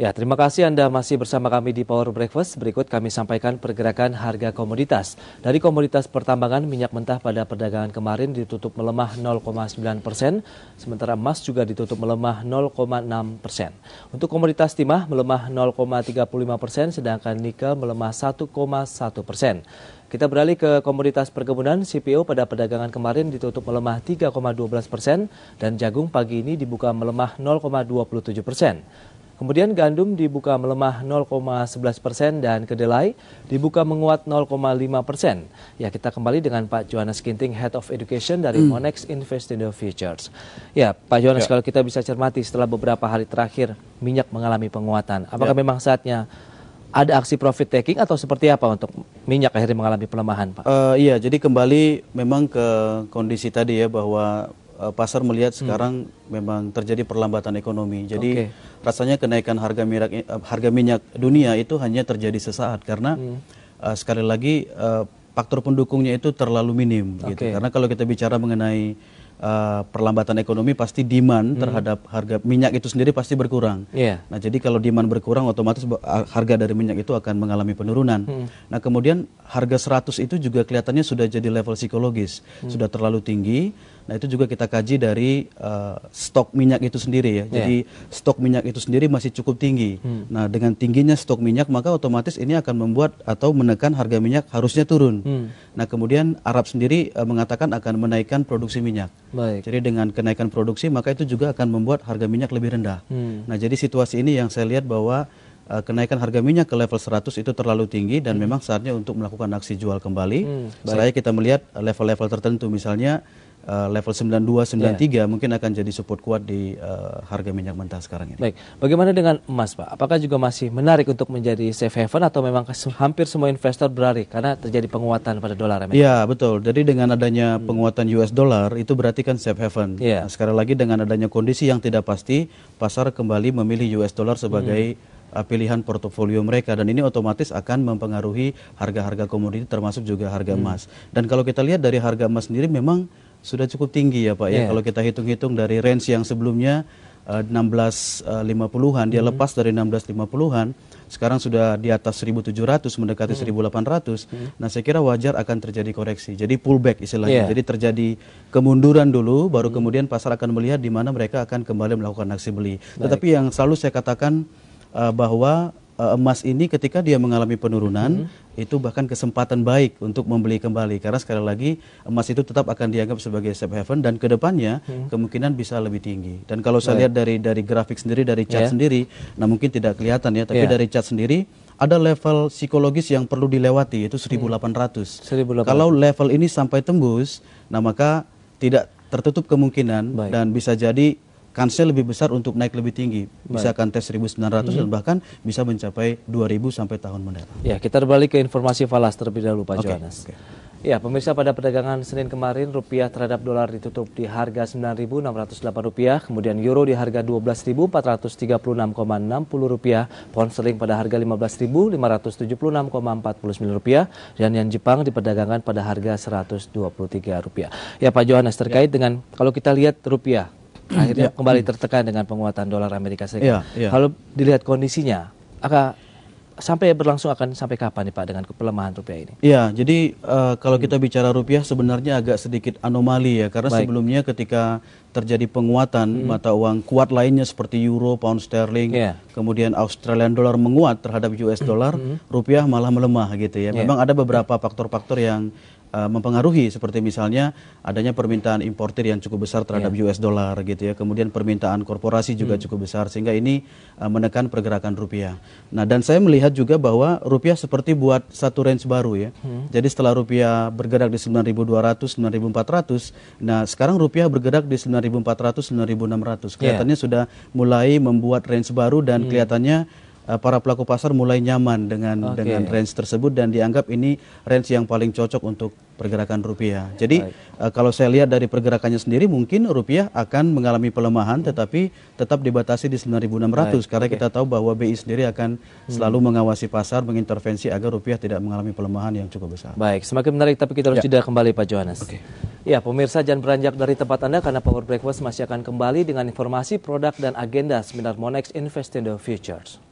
Ya, terima kasih Anda masih bersama kami di Power Breakfast. Berikut kami sampaikan pergerakan harga komoditas. Dari komoditas pertambangan, minyak mentah pada perdagangan kemarin ditutup melemah 0,9 persen, sementara emas juga ditutup melemah 0,6 persen. Untuk komoditas timah melemah 0,35 persen, sedangkan nikel melemah 1,1 persen. Kita beralih ke komoditas perkebunan, CPO pada perdagangan kemarin ditutup melemah 3,12 persen dan jagung pagi ini dibuka melemah 0,27 persen. Kemudian gandum dibuka melemah 0,11 persen dan kedelai dibuka menguat 0,5 persen. Ya kita kembali dengan Pak Johannes Kinting, Head of Education dari hmm. Monex Invest in the Futures. Ya Pak Johannes ya. kalau kita bisa cermati setelah beberapa hari terakhir minyak mengalami penguatan. Apakah ya. memang saatnya ada aksi profit taking atau seperti apa untuk minyak akhirnya mengalami pelemahan, Pak? Uh, iya, jadi kembali memang ke kondisi tadi ya bahwa Eh, pasar melihat hmm. sekarang hmm. memang terjadi perlambatan ekonomi. Jadi okay. rasanya kenaikan harga minyak eh, harga minyak dunia itu hanya terjadi sesaat karena hmm. uh, sekali lagi uh, faktor pendukungnya itu terlalu minim okay. gitu. Karena kalau kita bicara mengenai Eh, perlambatan ekonomi pasti demand hmm. terhadap harga minyak itu sendiri pasti berkurang. Yeah. Nah, jadi kalau demand berkurang otomatis harga dari minyak itu akan mengalami penurunan. Hmm. Nah, kemudian harga 100 itu juga kelihatannya sudah jadi level psikologis, hmm. sudah terlalu tinggi. Nah, itu juga kita kaji dari uh, stok minyak itu sendiri ya. Yeah. Jadi stok minyak itu sendiri masih cukup tinggi. Hmm. Nah, dengan tingginya stok minyak maka otomatis ini akan membuat atau menekan harga minyak harusnya turun. Hmm. Nah, kemudian Arab sendiri uh, mengatakan akan menaikkan produksi minyak. Baik. Jadi dengan kenaikan produksi maka itu juga akan membuat harga minyak lebih rendah. Hmm. Nah, jadi situasi ini yang saya lihat bahwa Eh, kenaikan harga minyak ke level 100 itu terlalu tinggi dan hmm. memang saatnya untuk melakukan aksi jual kembali. Hmm, kita melihat eh, level-level tertentu misalnya Uh, level 92 93 yeah. mungkin akan jadi support kuat di uh, harga minyak mentah sekarang ini. Baik, bagaimana dengan emas, Pak? Apakah juga masih menarik untuk menjadi safe haven atau memang hampir semua investor berlari karena terjadi penguatan pada dolar Amerika? Iya, betul. Jadi dengan adanya hmm. penguatan US dollar itu berarti kan safe haven. Yeah. Nah, sekali lagi dengan adanya kondisi yang tidak pasti, pasar kembali memilih US dollar sebagai mm. Eh, pilihan portofolio mereka dan ini otomatis akan mempengaruhi harga-harga komoditi termasuk juga harga hmm. emas. Dan kalau kita lihat dari harga emas sendiri memang sudah cukup tinggi ya Pak yeah. ya iya. kalau kita hitung-hitung dari range yang sebelumnya eh, eh, uh, 1650-an dia hmm. lepas dari 1650-an sekarang sudah di atas 1700 mendekati hmm. 1800. Hmm. Nah, saya kira wajar akan terjadi koreksi. Jadi pullback istilahnya. Yeah. Jadi terjadi kemunduran dulu baru hmm. kemudian pasar akan melihat di mana mereka akan kembali melakukan aksi beli. Baik. Tetapi yang selalu saya katakan uh, bahwa uh, emas ini ketika dia mengalami penurunan hmm. itu bahkan kesempatan baik untuk membeli kembali karena sekali lagi emas itu tetap akan dianggap sebagai safe haven dan kedepannya hmm. kemungkinan bisa lebih tinggi dan kalau saya yeah. lihat dari dari grafik sendiri dari chart yeah. sendiri nah mungkin tidak kelihatan ya tapi yeah. dari chart sendiri ada level psikologis yang perlu dilewati yaitu 1800. Mm. 1800. Kalau level ini sampai tembus, nah maka tidak tertutup kemungkinan Baik. dan bisa jadi kansnya lebih besar untuk naik lebih tinggi. Bisa Baik. Kan tes 1900 hmm. dan bahkan bisa mencapai 2000 sampai tahun mendatang. Ya, kita balik ke informasi falas terlebih dahulu Pak okay. Johannes. Okay. Ya, pemirsa pada perdagangan Senin kemarin rupiah terhadap dolar ditutup di harga 9.608 rupiah, kemudian euro di harga 12.436,60 rupiah, pound sterling pada harga 15.576,49 rupiah, dan yang Jepang diperdagangkan pada harga 123 rupiah. Ya Pak Johannes, terkait ya. dengan kalau kita lihat rupiah Hmm, akhirnya yeah. kembali hmm. tertekan dengan penguatan dolar Amerika Serikat. Yeah, yeah. Kalau dilihat kondisinya, akan sampai berlangsung akan sampai kapan nih Pak dengan pelemahan rupiah ini? Iya, jadi uh, kalau hmm. kita bicara rupiah sebenarnya agak sedikit anomali ya karena Baik. sebelumnya ketika terjadi penguatan hmm. mata uang kuat lainnya seperti euro, pound sterling, yeah. kemudian Australian dollar menguat terhadap US dollar, hmm. rupiah malah melemah gitu ya. Yeah. Memang ada beberapa faktor-faktor yang uh, mempengaruhi seperti misalnya adanya permintaan importer yang cukup besar terhadap yeah. US dollar gitu ya. Kemudian permintaan korporasi juga hmm. cukup besar sehingga ini uh, menekan pergerakan rupiah. Nah, dan saya melihat juga bahwa rupiah seperti buat satu range baru ya. Hmm. Jadi setelah rupiah bergerak di 9.200, 9.400, nah sekarang rupiah bergerak di 9 9400 9600 iya. kelihatannya yeah. sudah mulai membuat range baru dan hmm. kelihatannya Eh, para pelaku pasar mulai nyaman dengan okay. dengan range tersebut dan dianggap ini range yang paling cocok untuk pergerakan rupiah. Jadi uh, kalau saya lihat dari pergerakannya sendiri mungkin rupiah akan mengalami pelemahan tetapi tetap dibatasi di 9.600 karena okay. kita tahu bahwa BI sendiri akan hmm. selalu mengawasi pasar, mengintervensi agar rupiah tidak mengalami pelemahan yang cukup besar. Baik, semakin menarik tapi kita harus ya. jeda kembali Pak Johannes. Okay. Ya, pemirsa jangan beranjak dari tempat Anda karena Power Breakfast masih akan kembali dengan informasi produk dan agenda seminar Monex Invest in the Futures.